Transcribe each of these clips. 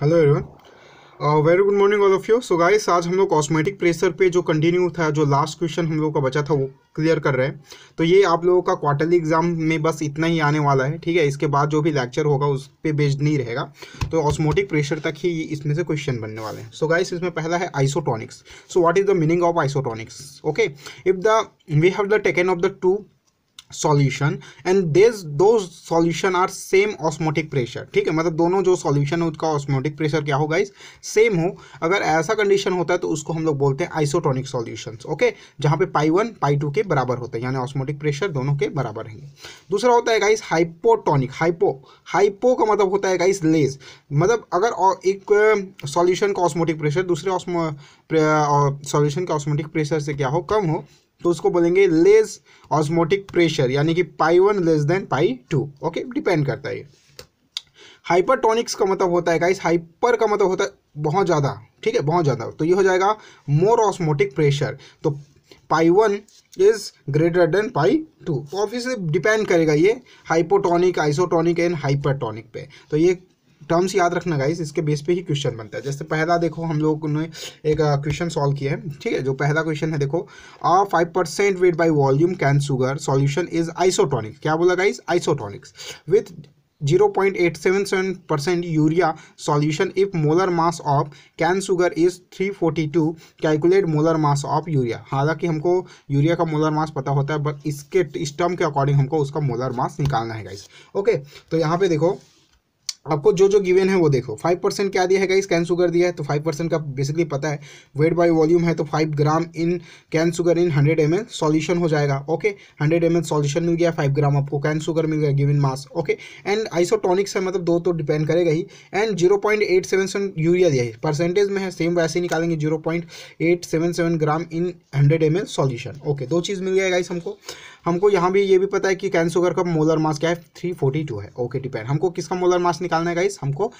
hello everyone very good morning all of you so guys आज हम लोग cosmetic pressure पे जो कंटिन्यू था जो लास्ट क्वेश्चन हम लोगों का बचा था वो क्लियर कर रहे हैं तो ये आप लोगों का क्वार्टरली एग्जाम में बस इतना ही आने वाला है ठीक है इसके बाद जो भी लेक्चर होगा उस पर बेस्ड नहीं रहेगा तो ऑस्मोटिक प्रेशर तक ही इसमें से क्वेश्चन बनने वाले हैं सो गाइस इसमें पहला है isotonics so what is the meaning of isotonics okay if the we have the taken of the two solution and these दो solution are same osmotic pressure ठीक है मतलब दोनों जो सॉल्यूशन है उसका ऑस्मोटिक प्रेशर क्या होगा इस सेम हो अगर ऐसा कंडीशन होता है तो उसको हम लोग बोलते हैं आइसोटोनिक सॉल्यूशंस ओके जहां पे पाई वन पाई टू के बराबर होते हैं यानी ऑस्मोटिक प्रेशर दोनों के बराबर रहेंगे दूसरा होता है गाइस हाइपोटोनिक हाइपो हाइपो का मतलब होता है गाइस लेस मतलब अगर एक सॉल्यूशन का ऑस्मोटिक प्रेशर दूसरे ऑस्मो सॉल्यूशन का ऑस्मोटिक प्रेशर से क्या हो कम हो तो उसको बोलेंगे लेस ऑस्मोटिक प्रेशर यानी कि pi one less than pi two okay depend करता है हाइपरटोनिक्स का मतलब होता है गाइस हाइपर का मतलब होता है बहुत ज़्यादा ठीक है बहुत ज़्यादा तो ये हो जाएगा मोर ऑस्मोटिक प्रेशर तो pi one is greater than pi two office depend करेगा ये हाइपोटोनिक आइसोटोनिक एंड हाइपरटोनिक पे तो ये टर्म्स याद रखना गाइस इसके बेस पे ही क्वेश्चन बनता है जैसे पहला देखो हम लोग ने एक क्वेश्चन uh, सॉल्व किया है ठीक है जो पहला क्वेश्चन है देखो a five percent weight by volume cane sugar solution is isotonic क्या बोला guys isotonics with 0.877 percent urea solution if molar mass of cane sugar is 342 calculate molar mass of urea हालांकि हमको यूरिया का molar मास पता होता है but इसके इस टर्म के अकॉर्डिंग हमको उसका मोलर मास निकालना है गाइस ओके तो यहाँ पे देखो आपको जो जो गिवन है वो देखो फाइव परसेंट क्या दिया है गाइस कैन शुगर दिया है तो फाइव परसेंट का बेसिकली पता है वेट बाय वॉल्यूम है तो five gram in cane sugar in hundred M L solution हो जाएगा okay hundred M L solution मिल गया फाइव ग्राम आपको कैन शुगर मिल गया given mass okay and isotonics है मतलब दो तो डिपेंड करेगा ही and zero point eight seven seven urea दिया है परसेंटेज में है सेम वैसे ही निकालेंगे zero point eight seven seven gram in hundred M L solution okay दो चीज़ मिल गया गाइस हमको हमको यहाँ भी ये भी पता है कि कैन सुगर का मोलर मास क्या है थ्री फोर्टी टू है ओके डिपेंड हमको किसका मोलर मास निकालना है गाइस हमको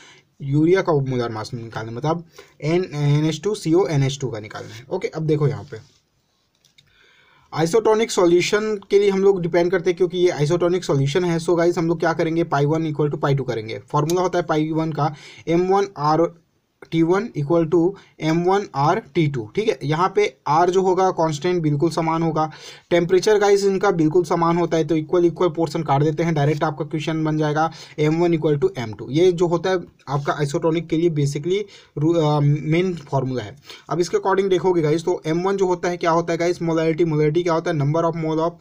यूरिया का मोलर मास निकालना है मतलब N N H two C O N H two का निकालना है ओके अब देखो यहाँ पे आइसोटोनिक सॉल्यूशन के लिए हम लोग डिपेंड करते हैं क्योंकि ये आइसोटोनिक सॉल्यूशन है सो so गाइस हम लोग क्या करेंगे pi one equal to pi two करेंगे फॉर्मूला होता है पाई वन का M one R T one equal to M one R T two ठीक है यहाँ पे आर जो होगा कांस्टेंट बिल्कुल समान होगा टेम्परेचर गाइस इनका बिल्कुल समान होता है तो इक्वल इक्वल पोर्सन काट देते हैं डायरेक्ट आपका क्वेश्चन बन जाएगा M one equal to M two ये जो होता है आपका आइसोटोनिक के लिए बेसिकली मेन फार्मूला है अब इसके अकॉर्डिंग देखोगे गाइस तो एम वन जो होता है क्या होता है गाइस मोलरिटी मोलरिटी क्या होता है number of mole of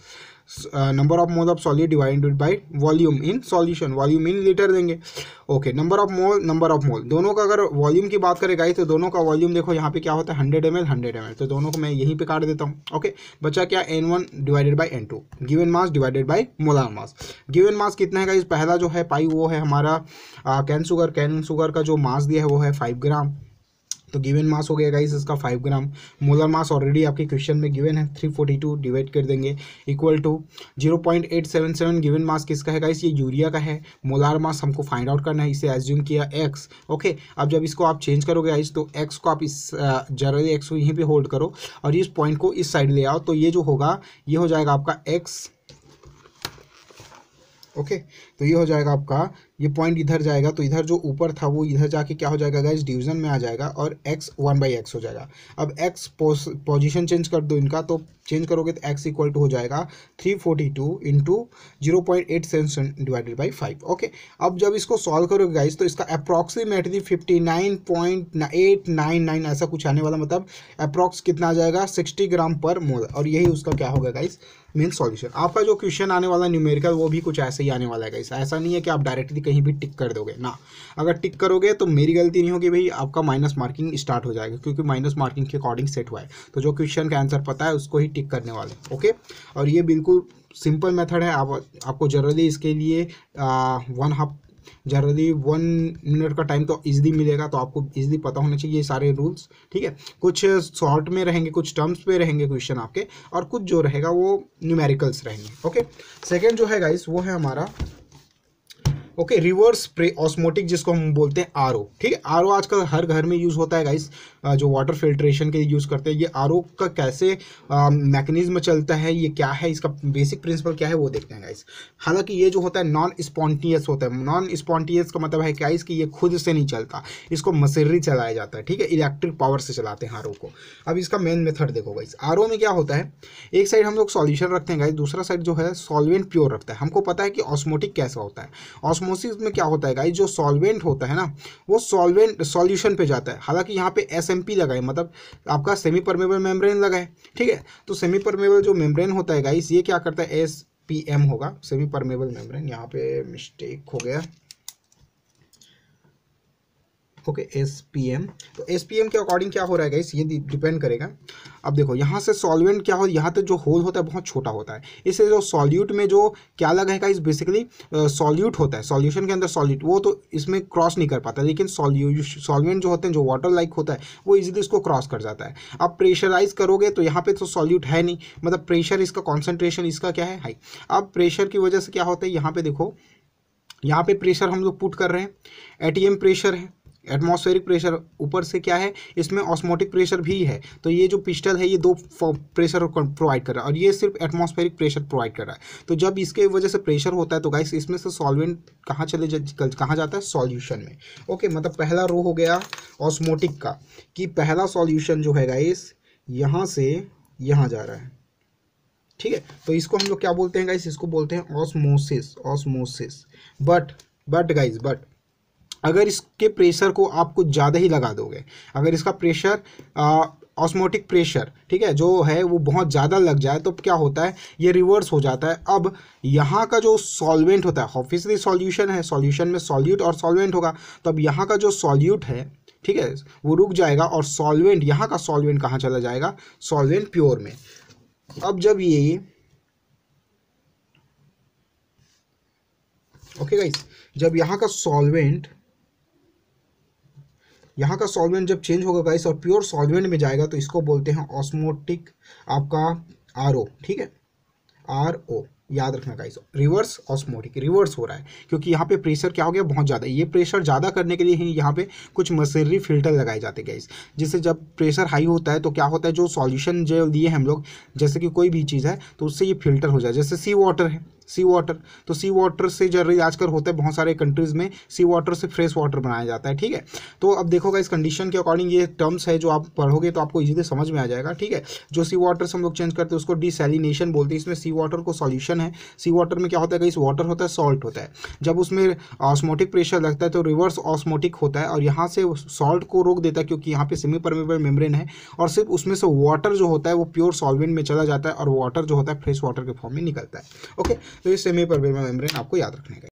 number of mole of solid divided by volume in solution volume in litre देंगे okay number of mole number of mole दोनों का अगर वॉल्यूम की बात करें गाइस तो दोनों का वॉल्यूम देखो यहाँ पे क्या होता है hundred M L hundred M L तो दोनों को मैं यहीं पे काट देता हूँ ओके बच्चा क्या N one divided by N two given mass divided by molar mass given mass कितना है गाइस पहला जो है पाई वो है हमारा कैन शुगर कैन शुगर का जो मास दिया है वो है फाइव ग्राम तो गिवन मास हो गया गाइस इसका five gram molar mass already आपके क्वेश्चन में गिवन है थ्री फोर्टी टू डिवाइड कर देंगे equal to zero point eight seven seven given mass किसका है गाइस ये यूरिया का है मोलर मास हमको फाइंड आउट करना है इसे एज्यूम किया एक्स ओके अब जब इसको आप चेंज करोगे गाइस तो एक्स को आप इस जनरली एक्स को यहीं पर होल्ड करो और इस पॉइंट को इस साइड ले आओ तो ये जो होगा ये हो जाएगा आपका एक्स ओके okay, तो ये हो जाएगा आपका ये पॉइंट इधर जाएगा तो इधर जो ऊपर था वो इधर जाके क्या हो जाएगा गाइज डिवीजन में आ जाएगा और एक्स वन बाई एक्स हो जाएगा अब एक्स पोजिशन चेंज कर दो इनका तो चेंज करोगे तो एक्स इक्वल टू हो जाएगा three forty two into zero point eight seven divided by five okay अब जब इसको सॉल्व करोगे गाइज तो इसका approximately fifty nine point eight nine nine ऐसा कुछ आने वाला मतलब अप्रॉक्स कितना आ जाएगा सिक्सटी ग्राम पर मोल और यही उसका क्या होगा गाइज मेन सॉल्यूशन आपका जो क्वेश्चन आने वाला न्यूमेरिकल वो भी कुछ ऐसे ही आने वाला है गाइस ऐसा नहीं है कि आप डायरेक्टली कहीं भी टिक कर दोगे ना अगर टिक करोगे तो मेरी गलती नहीं होगी भाई आपका माइनस मार्किंग स्टार्ट हो जाएगा क्योंकि माइनस मार्किंग के अकॉर्डिंग सेट हुआ है तो जो क्वेश्चन का आंसर पता है उसको ही टिक करने वाले ओके और ये बिल्कुल सिंपल मेथड है आप आपको जनरली इसके लिए आ, one half generally one minute का टाइम तो इजीली मिलेगा तो आपको इजीली पता होना चाहिए ये सारे रूल्स ठीक है कुछ शॉर्ट में रहेंगे कुछ टर्म्स पे रहेंगे क्वेश्चन आपके और कुछ जो रहेगा वो न्यूमेरिकल्स रहेंगे ओके सेकेंड जो है गाइस वो है हमारा ओके रिवर्स प्रे ऑस्मोटिक जिसको हम बोलते हैं आर ठीक है आर आजकल हर घर में यूज़ होता है गाइस जो वाटर फिल्ट्रेशन के यूज़ करते हैं ये आर का कैसे मैकेनिज्म चलता है ये क्या है इसका बेसिक प्रिंसिपल क्या है वो देखते हैं गाइस हालांकि ये जो होता है नॉन स्पॉन्टियस होता है नॉन स्पॉन्टियस का मतलब है क्या इसकी ये खुद से नहीं चलता इसको मशीनरी चलाया जाता है ठीक है इलेक्ट्रिक पावर से चलाते हैं आर को अब इसका मेन मेथड देखो गाइस आर में क्या होता है एक साइड हम लोग सोल्यूशन रखते हैं गाइस दूसरा साइड जो है सॉल्वेंट प्योर रखता है हमको पता है कि ऑस्मोटिक कैसा होता है ऑस्मोटिक ऑस्मोसिस में क्या होता है गाइज जो सॉल्वेंट होता है ना वो सॉल्वेंट सॉल्यूशन पे जाता है हालांकि यहाँ पे एस लगाए मतलब आपका सेमी परमेबल मेम्ब्रेन लगाए ठीक है तो सेमी परमेबल जो मेम्ब्रेन होता है गाइज ये क्या करता है एस पी एम होगा सेमी परमेबल मेम्ब्रेन यहाँ पे मिस्टेक हो गया ओके एस पी एम तो एस पी एम के अकॉर्डिंग क्या हो रहा है गाइस ये डिपेंड करेगा अब देखो यहाँ से सॉल्वेंट क्या हो यहाँ तो जो होल होता है बहुत छोटा होता है इससे जो सॉल्यूट में जो क्या लगेगा इस बेसिकली सॉल्यूट होता है सॉल्यूशन के अंदर सॉल्यूट वो तो इसमें क्रॉस नहीं कर पाता लेकिन सॉल्वेंट जो होते हैं जो वाटर लाइक होता है वो इजीली इसको क्रॉस कर जाता है अब प्रेशराइज करोगे तो यहाँ पर तो सॉल्यूट है नहीं मतलब प्रेशर इसका कॉन्सेंट्रेशन इसका क्या है हाई अब प्रेशर की वजह से क्या होता है यहाँ पर देखो यहाँ पे प्रेशर हम लोग पुट कर रहे हैं एटीएम प्रेशर है एटमॉस्फेरिक प्रेशर ऊपर से क्या है इसमें ऑस्मोटिक प्रेशर भी है तो ये जो पिस्टल है ये दो प्रेशर प्रोवाइड कर रहा है और ये सिर्फ एटमॉस्फेरिक प्रेशर प्रोवाइड कर रहा है तो जब इसके वजह से प्रेशर होता है तो गाइस इसमें से सॉल्वेंट कहाँ चले जा, कहाँ जाता है सॉल्यूशन में ओके मतलब पहला रो हो गया ऑस्मोटिक का कि पहला सॉल्यूशन जो है गाइस यहाँ से यहाँ जा रहा है ठीक है तो इसको हम लोग क्या बोलते हैं गाइस इसको बोलते हैं osmosis osmosis but but guys but अगर इसके प्रेशर को आप कुछ ज़्यादा ही लगा दोगे अगर इसका प्रेशर ऑस्मोटिक प्रेशर ठीक है जो है वो बहुत ज़्यादा लग जाए तो क्या होता है ये रिवर्स हो जाता है अब यहाँ का जो सॉल्वेंट होता है ऑफिसली सॉल्यूशन है सॉल्यूशन में सॉल्यूट और सॉल्वेंट होगा तो अब यहाँ का जो सॉल्यूट है ठीक है वो रुक जाएगा और सॉल्वेंट यहाँ का सॉल्वेंट कहाँ चला जाएगा सॉल्वेंट प्योर में अब जब ये ओके गाइस जब यहाँ का सॉल्वेंट यहाँ का सॉल्वेंट जब चेंज होगा गाइस और प्योर सॉल्वेंट में जाएगा तो इसको बोलते हैं ऑस्मोटिक आपका आर ठीक है आर ओ याद रखना गाइस रिवर्स ऑस्मोटिक रिवर्स हो रहा है क्योंकि यहाँ पे प्रेशर क्या हो गया बहुत ज़्यादा ये प्रेशर ज़्यादा करने के लिए ही यहाँ पे कुछ मशीनरी फिल्टर लगाए जाते हैं गाइस जिससे जब प्रेशर हाई होता है तो क्या होता है जो सॉल्यूशन जो लिए हम लोग जैसे कि कोई भी चीज़ है तो उससे ये फिल्टर हो जाए जैसे सी वाटर है सी वाटर तो सी वाटर से जरूरी आजकल होता है बहुत सारे कंट्रीज़ में सी वाटर से फ्रेश वाटर बनाया जाता है ठीक है तो अब देखोगा इस कंडीशन के अकॉर्डिंग ये टर्म्स है जो आप पढ़ोगे तो आपको इजीली समझ में आ जाएगा ठीक है जो सी वाटर से हम लोग चेंज करते हैं उसको डिसलिनेशन बोलते हैं इसमें सी वाटर को सॉल्यूशन है सी वाटर में क्या होता है इस वाटर होता है सॉल्ट होता है जब उसमें ऑस्मोटिक प्रेशर लगता है तो रिवर्स ऑस्मोटिक होता है और यहाँ से सॉल्ट को रोक देता है क्योंकि यहाँ पे सेमी परमेबल मेम्रेन है और सिर्फ उसमें से वाटर जो होता है वो प्योर सॉल्वेंट में चला जाता है और वाटर जो होता है फ्रेश वाटर के फॉर्म में निकलता है ओके तो इस सेमी परमिबल मेम्ब्रेन आपको याद रखने का